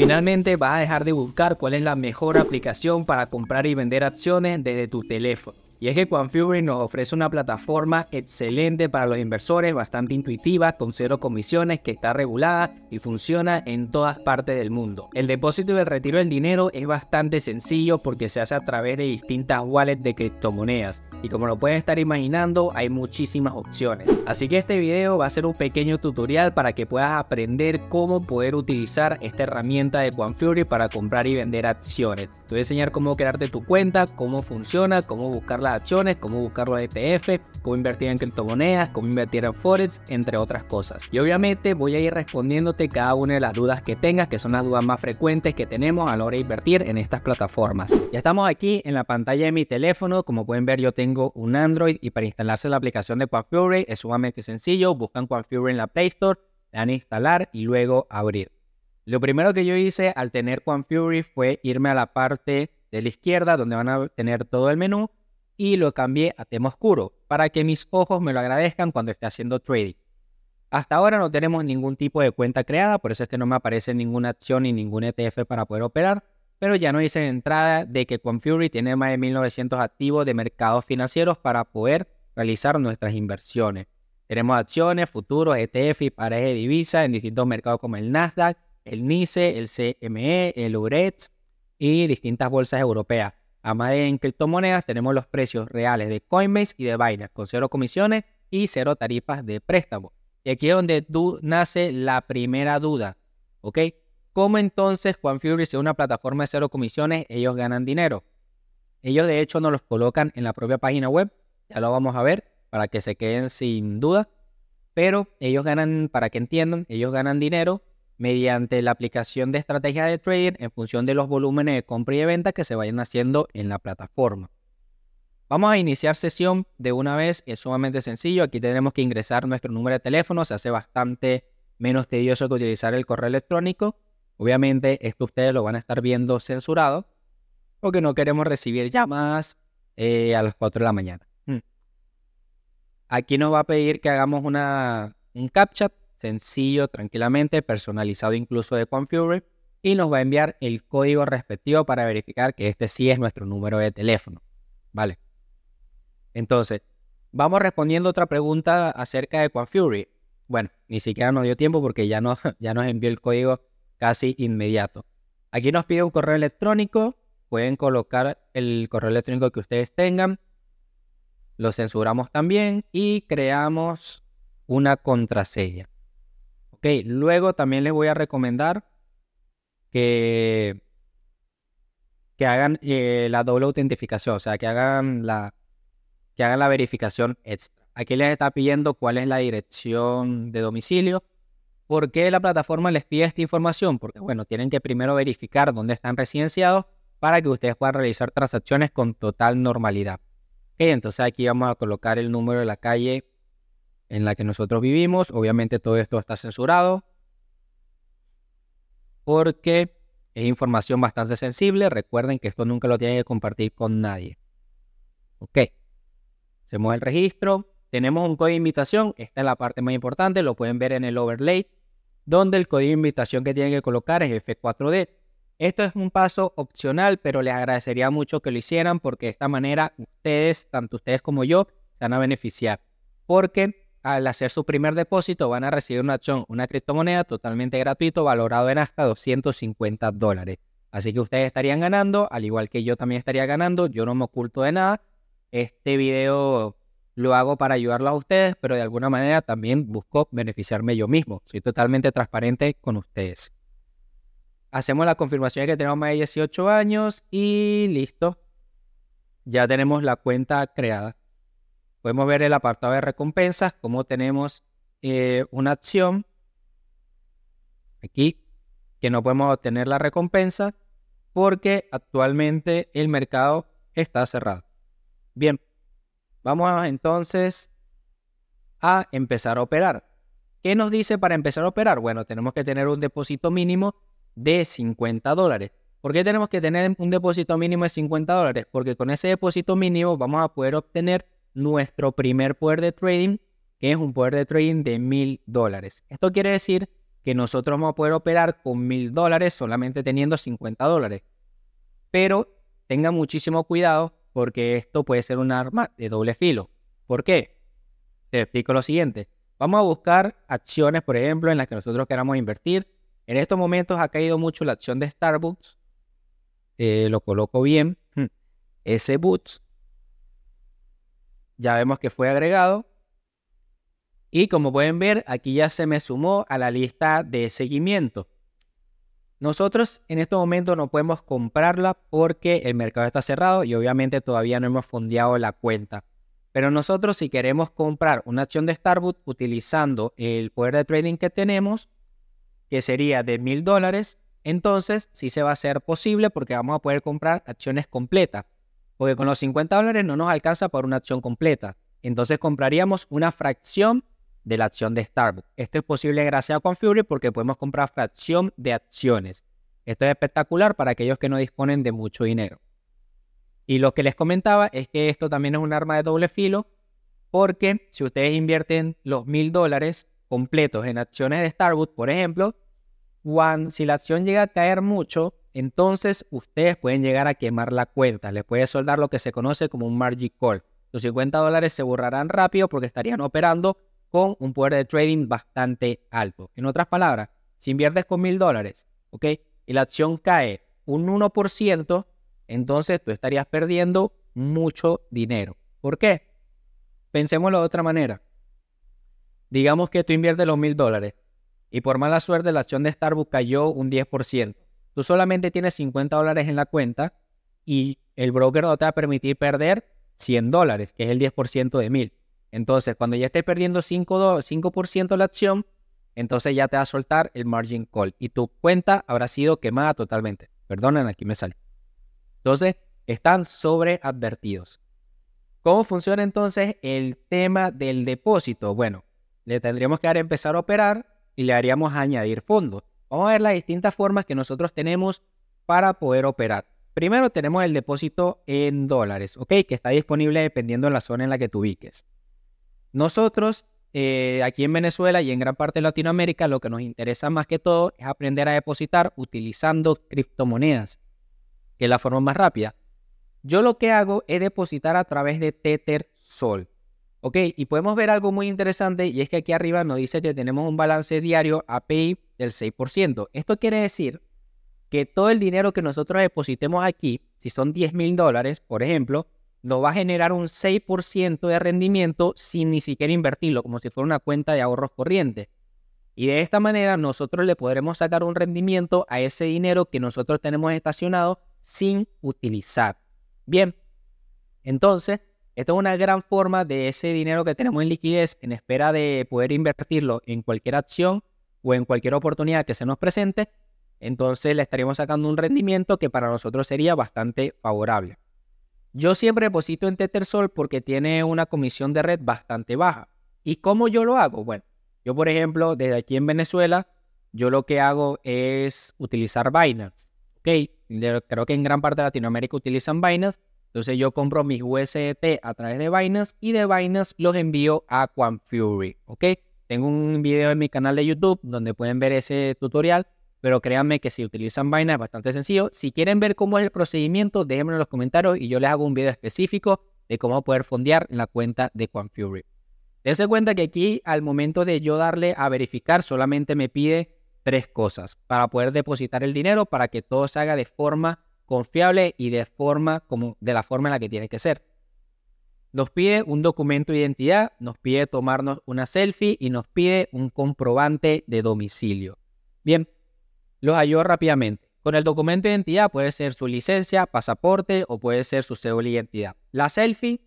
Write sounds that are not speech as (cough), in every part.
Finalmente vas a dejar de buscar cuál es la mejor aplicación para comprar y vender acciones desde tu teléfono. Y es que Fury nos ofrece una plataforma excelente para los inversores, bastante intuitiva, con cero comisiones, que está regulada y funciona en todas partes del mundo. El depósito y el retiro del dinero es bastante sencillo porque se hace a través de distintas wallets de criptomonedas. Y como lo pueden estar imaginando, hay muchísimas opciones. Así que este video va a ser un pequeño tutorial para que puedas aprender cómo poder utilizar esta herramienta de Fury para comprar y vender acciones. Te voy a enseñar cómo crearte tu cuenta, cómo funciona, cómo buscarla acciones, cómo buscar los ETF, cómo invertir en criptomonedas, cómo invertir en Forex, entre otras cosas. Y obviamente voy a ir respondiéndote cada una de las dudas que tengas, que son las dudas más frecuentes que tenemos a la hora de invertir en estas plataformas. Ya estamos aquí en la pantalla de mi teléfono. Como pueden ver, yo tengo un Android y para instalarse la aplicación de QuantFury es sumamente sencillo. Buscan QuantFury en la Play Store, le dan a instalar y luego abrir. Lo primero que yo hice al tener QuanFury fue irme a la parte de la izquierda donde van a tener todo el menú y lo cambié a tema oscuro para que mis ojos me lo agradezcan cuando esté haciendo trading. Hasta ahora no tenemos ningún tipo de cuenta creada, por eso es que no me aparece ninguna acción ni ningún ETF para poder operar, pero ya no hice entrada de que Confury tiene más de 1900 activos de mercados financieros para poder realizar nuestras inversiones. Tenemos acciones, futuros, ETF y pares de divisas en distintos mercados como el Nasdaq, el NICE, el CME, el UREX y distintas bolsas europeas. Además en criptomonedas tenemos los precios reales de Coinbase y de Binance con cero comisiones y cero tarifas de préstamo. Y aquí es donde nace la primera duda, ¿ok? ¿Cómo entonces Juan Fury, si es una plataforma de cero comisiones, ellos ganan dinero? Ellos de hecho no los colocan en la propia página web, ya lo vamos a ver para que se queden sin duda, pero ellos ganan, para que entiendan, ellos ganan dinero mediante la aplicación de estrategia de trading en función de los volúmenes de compra y de venta que se vayan haciendo en la plataforma. Vamos a iniciar sesión de una vez, es sumamente sencillo, aquí tenemos que ingresar nuestro número de teléfono, se hace bastante menos tedioso que utilizar el correo electrónico. Obviamente esto ustedes lo van a estar viendo censurado porque no queremos recibir llamadas eh, a las 4 de la mañana. Hmm. Aquí nos va a pedir que hagamos una, un captcha sencillo, tranquilamente, personalizado incluso de Confury, y nos va a enviar el código respectivo para verificar que este sí es nuestro número de teléfono. ¿Vale? Entonces, vamos respondiendo otra pregunta acerca de Confury. Bueno, ni siquiera nos dio tiempo porque ya, no, (laughs) ya nos envió el código casi inmediato. Aquí nos pide un correo electrónico, pueden colocar el correo electrónico que ustedes tengan, lo censuramos también y creamos una contraseña luego también les voy a recomendar que, que hagan eh, la doble autentificación, o sea, que hagan la, que hagan la verificación extra. Aquí les está pidiendo cuál es la dirección de domicilio. ¿Por qué la plataforma les pide esta información? Porque, bueno, tienen que primero verificar dónde están residenciados para que ustedes puedan realizar transacciones con total normalidad. entonces aquí vamos a colocar el número de la calle en la que nosotros vivimos. Obviamente todo esto está censurado porque es información bastante sensible. Recuerden que esto nunca lo tienen que compartir con nadie. Ok. Hacemos el registro. Tenemos un código de invitación. Esta es la parte más importante. Lo pueden ver en el overlay, donde el código de invitación que tienen que colocar es F4D. Esto es un paso opcional, pero les agradecería mucho que lo hicieran porque de esta manera ustedes, tanto ustedes como yo, se van a beneficiar. Porque al hacer su primer depósito van a recibir una acción, una criptomoneda totalmente gratuito valorado en hasta 250 dólares. Así que ustedes estarían ganando, al igual que yo también estaría ganando, yo no me oculto de nada. Este video lo hago para ayudarlo a ustedes, pero de alguna manera también busco beneficiarme yo mismo. Soy totalmente transparente con ustedes. Hacemos la confirmación de que tenemos más de 18 años y listo. Ya tenemos la cuenta creada. Podemos ver el apartado de recompensas, como tenemos eh, una acción aquí que no podemos obtener la recompensa porque actualmente el mercado está cerrado. Bien, vamos entonces a empezar a operar. ¿Qué nos dice para empezar a operar? Bueno, tenemos que tener un depósito mínimo de 50 dólares. ¿Por qué tenemos que tener un depósito mínimo de 50 dólares? Porque con ese depósito mínimo vamos a poder obtener nuestro primer poder de trading, que es un poder de trading de mil dólares. Esto quiere decir que nosotros vamos a poder operar con mil dólares solamente teniendo 50 dólares. Pero Tenga muchísimo cuidado porque esto puede ser un arma de doble filo. ¿Por qué? Te explico lo siguiente. Vamos a buscar acciones, por ejemplo, en las que nosotros queramos invertir. En estos momentos ha caído mucho la acción de Starbucks. Eh, lo coloco bien. Hmm. Ese Boots ya vemos que fue agregado. Y como pueden ver, aquí ya se me sumó a la lista de seguimiento. Nosotros en este momento no podemos comprarla porque el mercado está cerrado y obviamente todavía no hemos fondeado la cuenta. Pero nosotros si queremos comprar una acción de Starbucks utilizando el poder de trading que tenemos, que sería de mil dólares, entonces sí se va a hacer posible porque vamos a poder comprar acciones completas porque con los 50 dólares no nos alcanza para una acción completa. Entonces compraríamos una fracción de la acción de Starbucks. Esto es posible gracias a Confury porque podemos comprar fracción de acciones. Esto es espectacular para aquellos que no disponen de mucho dinero. Y lo que les comentaba es que esto también es un arma de doble filo porque si ustedes invierten los mil dólares completos en acciones de Starbucks, por ejemplo, si la acción llega a caer mucho, entonces ustedes pueden llegar a quemar la cuenta. Les puede soldar lo que se conoce como un margin call. Los 50 dólares se borrarán rápido porque estarían operando con un poder de trading bastante alto. En otras palabras, si inviertes con mil dólares, ¿ok? Y la acción cae un 1%, entonces tú estarías perdiendo mucho dinero. ¿Por qué? Pensémoslo de otra manera. Digamos que tú inviertes los mil dólares y por mala suerte la acción de Starbucks cayó un 10%. Tú solamente tienes 50 dólares en la cuenta y el broker no te va a permitir perder 100 dólares, que es el 10% de 1000. Entonces, cuando ya estés perdiendo 5%, 5 la acción, entonces ya te va a soltar el margin call y tu cuenta habrá sido quemada totalmente. Perdonen, aquí me sale. Entonces, están sobreadvertidos. ¿Cómo funciona entonces el tema del depósito? Bueno, le tendríamos que dar a empezar a operar y le haríamos añadir fondos. Vamos a ver las distintas formas que nosotros tenemos para poder operar. Primero tenemos el depósito en dólares, ¿ok? Que está disponible dependiendo de la zona en la que te ubiques. Nosotros eh, aquí en Venezuela y en gran parte de Latinoamérica lo que nos interesa más que todo es aprender a depositar utilizando criptomonedas, que es la forma más rápida. Yo lo que hago es depositar a través de Tether Sol. Ok, y podemos ver algo muy interesante y es que aquí arriba nos dice que tenemos un balance diario API del 6%. Esto quiere decir que todo el dinero que nosotros depositemos aquí, si son 10 mil dólares, por ejemplo, nos va a generar un 6% de rendimiento sin ni siquiera invertirlo, como si fuera una cuenta de ahorros corriente. Y de esta manera nosotros le podremos sacar un rendimiento a ese dinero que nosotros tenemos estacionado sin utilizar. Bien, entonces esto es una gran forma de ese dinero que tenemos en liquidez en espera de poder invertirlo en cualquier acción o en cualquier oportunidad que se nos presente. Entonces le estaríamos sacando un rendimiento que para nosotros sería bastante favorable. Yo siempre deposito en Tethersol porque tiene una comisión de red bastante baja. ¿Y cómo yo lo hago? Bueno, yo por ejemplo, desde aquí en Venezuela, yo lo que hago es utilizar Binance. creo que en gran parte de Latinoamérica utilizan Binance entonces yo compro mis USDT a través de Binance y de Binance los envío a Quanfury, ¿ok? Tengo un video en mi canal de YouTube donde pueden ver ese tutorial, pero créanme que si utilizan Binance es bastante sencillo. Si quieren ver cómo es el procedimiento, déjenmelo en los comentarios y yo les hago un video específico de cómo poder fondear en la cuenta de QuantFury. Dense cuenta que aquí al momento de yo darle a verificar solamente me pide tres cosas para poder depositar el dinero para que todo se haga de forma confiable y de, forma como, de la forma en la que tiene que ser. Nos pide un documento de identidad, nos pide tomarnos una selfie y nos pide un comprobante de domicilio. Bien, los ayudo rápidamente. Con el documento de identidad puede ser su licencia, pasaporte o puede ser su cédula de identidad. La selfie,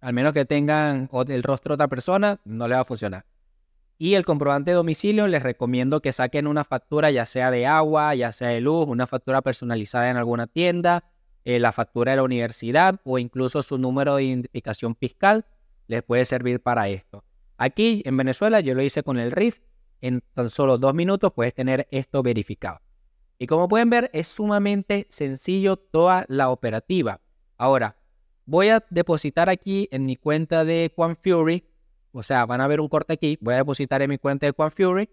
al menos que tengan el rostro de otra persona, no le va a funcionar. Y el comprobante de domicilio les recomiendo que saquen una factura ya sea de agua, ya sea de luz, una factura personalizada en alguna tienda, eh, la factura de la universidad o incluso su número de identificación fiscal les puede servir para esto. Aquí en Venezuela yo lo hice con el RIF. En tan solo dos minutos puedes tener esto verificado. Y como pueden ver es sumamente sencillo toda la operativa. Ahora, voy a depositar aquí en mi cuenta de Quanfury o sea, van a ver un corte aquí, voy a depositar en mi cuenta de QuanFury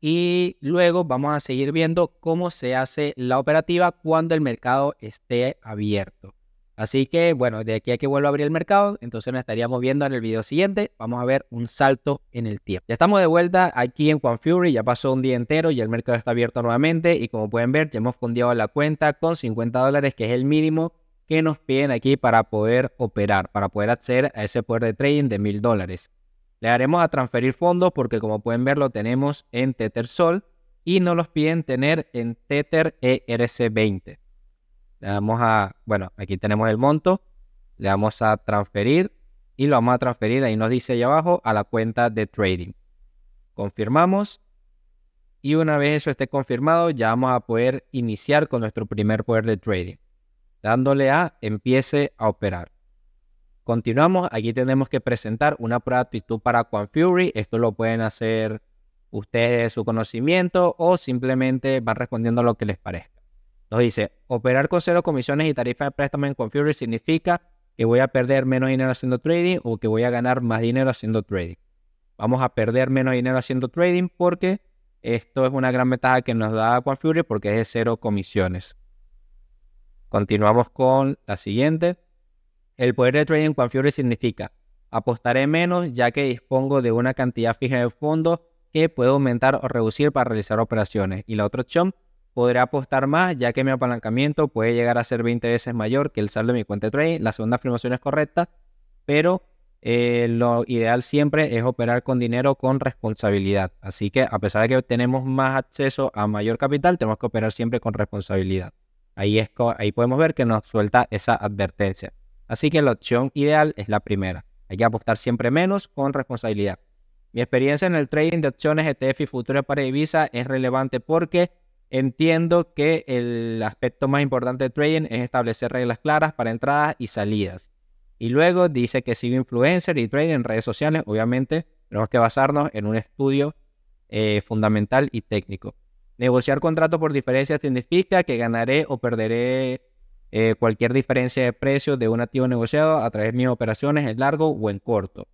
y luego vamos a seguir viendo cómo se hace la operativa cuando el mercado esté abierto. Así que, bueno, de aquí a que vuelva a abrir el mercado, entonces nos estaríamos viendo en el video siguiente. Vamos a ver un salto en el tiempo. Ya estamos de vuelta aquí en Fury. ya pasó un día entero y el mercado está abierto nuevamente. Y como pueden ver, ya hemos fundido la cuenta con 50 dólares, que es el mínimo que nos piden aquí para poder operar, para poder acceder a ese poder de trading de mil dólares. Le daremos a transferir fondos porque como pueden ver lo tenemos en Tether Sol y nos los piden tener en Tether ERC20. Le damos a, bueno, aquí tenemos el monto, le damos a transferir y lo vamos a transferir, ahí nos dice ahí abajo, a la cuenta de trading. Confirmamos y una vez eso esté confirmado ya vamos a poder iniciar con nuestro primer poder de trading dándole a empiece a operar. Continuamos, aquí tenemos que presentar una prueba de actitud para Quan Fury. Esto lo pueden hacer ustedes de su conocimiento o simplemente van respondiendo a lo que les parezca. Nos dice, operar con cero comisiones y tarifa de préstamo en fury significa que voy a perder menos dinero haciendo trading o que voy a ganar más dinero haciendo trading. Vamos a perder menos dinero haciendo trading porque esto es una gran ventaja que nos da Quan porque es de cero comisiones. Continuamos con la siguiente. El poder de trading con Fury significa apostaré menos ya que dispongo de una cantidad fija de fondos que puedo aumentar o reducir para realizar operaciones. Y la otra opción, podré apostar más ya que mi apalancamiento puede llegar a ser 20 veces mayor que el saldo de mi cuenta de trading. La segunda afirmación es correcta, pero eh, lo ideal siempre es operar con dinero con responsabilidad. Así que a pesar de que tenemos más acceso a mayor capital, tenemos que operar siempre con responsabilidad. Ahí, podemos ver que nos suelta esa advertencia. Así que la opción ideal es la primera. Hay que apostar siempre menos con responsabilidad. Mi experiencia en el trading de acciones ETF y futuros para divisas es relevante porque entiendo que el aspecto más importante del trading es establecer reglas claras para entradas y salidas. Y luego dice que sigo influencer y trading en redes sociales. Obviamente tenemos que basarnos en un estudio eh, fundamental y técnico. Negociar contrato por diferencia significa que ganaré o perderé eh, cualquier diferencia de precio de un activo negociado a través de mis operaciones en largo o en corto.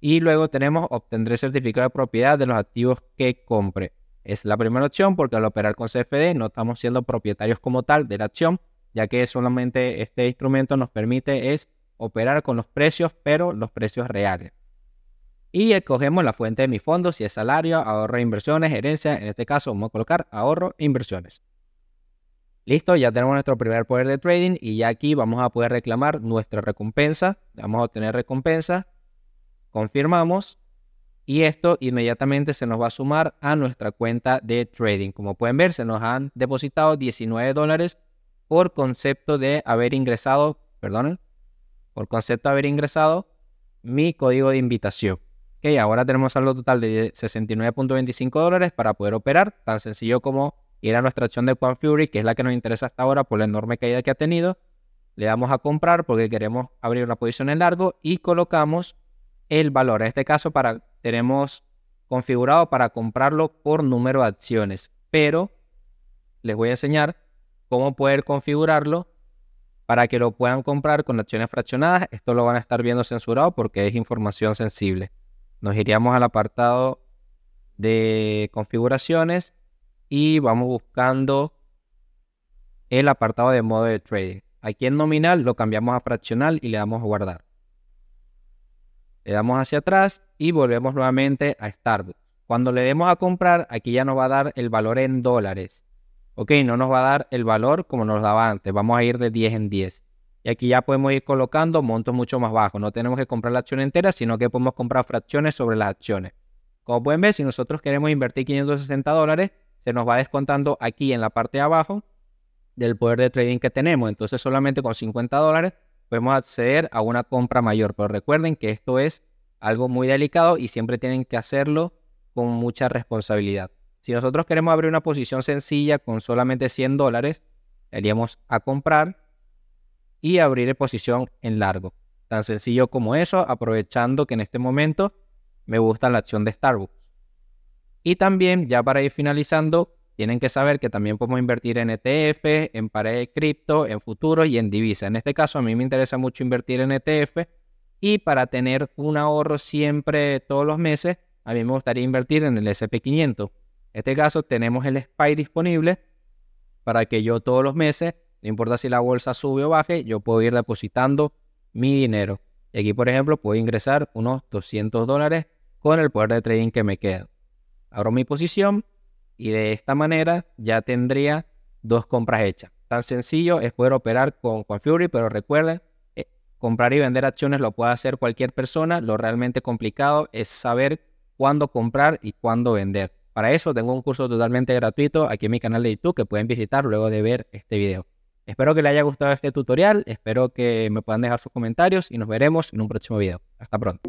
Y luego tenemos obtendré certificado de propiedad de los activos que compre. Es la primera opción porque al operar con CFD no estamos siendo propietarios como tal de la acción, ya que solamente este instrumento nos permite es operar con los precios, pero los precios reales. Y escogemos la fuente de mis fondos, si es salario, ahorro, inversiones, gerencia En este caso vamos a colocar ahorro, e inversiones. Listo, ya tenemos nuestro primer poder de trading y ya aquí vamos a poder reclamar nuestra recompensa. Vamos a obtener recompensa. Confirmamos. Y esto inmediatamente se nos va a sumar a nuestra cuenta de trading. Como pueden ver, se nos han depositado 19 dólares por concepto de haber ingresado, perdonen, por concepto de haber ingresado mi código de invitación. Ok, ahora tenemos saldo total de 69.25 dólares para poder operar, tan sencillo como ir a nuestra acción de Quan Fury, que es la que nos interesa hasta ahora por la enorme caída que ha tenido. Le damos a comprar porque queremos abrir una posición en largo y colocamos el valor. En este caso para, tenemos configurado para comprarlo por número de acciones, pero les voy a enseñar cómo poder configurarlo para que lo puedan comprar con acciones fraccionadas. Esto lo van a estar viendo censurado porque es información sensible nos iríamos al apartado de configuraciones y vamos buscando el apartado de modo de trading. Aquí en nominal lo cambiamos a fraccional y le damos a guardar. Le damos hacia atrás y volvemos nuevamente a start Cuando le demos a comprar, aquí ya nos va a dar el valor en dólares. Ok, no nos va a dar el valor como nos daba antes. Vamos a ir de 10 en 10. Y aquí ya podemos ir colocando montos mucho más bajos. No tenemos que comprar la acción entera, sino que podemos comprar fracciones sobre las acciones. Como pueden ver, si nosotros queremos invertir 560 dólares, se nos va descontando aquí en la parte de abajo del poder de trading que tenemos. Entonces solamente con 50 dólares podemos acceder a una compra mayor. Pero recuerden que esto es algo muy delicado y siempre tienen que hacerlo con mucha responsabilidad. Si nosotros queremos abrir una posición sencilla con solamente 100 dólares, iríamos a comprar y abriré posición en largo. Tan sencillo como eso, aprovechando que en este momento me gusta la acción de Starbucks. Y también, ya para ir finalizando, tienen que saber que también podemos invertir en ETF, en pared de cripto, en futuro y en divisas. En este caso, a mí me interesa mucho invertir en ETF y para tener un ahorro siempre todos los meses, a mí me gustaría invertir en el SP500. En este caso, tenemos el SPY disponible para que yo todos los meses no importa si la bolsa sube o baje, yo puedo ir depositando mi dinero. Y aquí, por ejemplo, puedo ingresar unos 200 dólares con el poder de trading que me queda. Abro mi posición y de esta manera ya tendría dos compras hechas. Tan sencillo es poder operar con, con pero recuerden, eh, comprar y vender acciones lo puede hacer cualquier persona. Lo realmente complicado es saber cuándo comprar y cuándo vender. Para eso tengo un curso totalmente gratuito aquí en mi canal de YouTube que pueden visitar luego de ver este video. Espero que les haya gustado este tutorial, espero que me puedan dejar sus comentarios y nos veremos en un próximo video. Hasta pronto.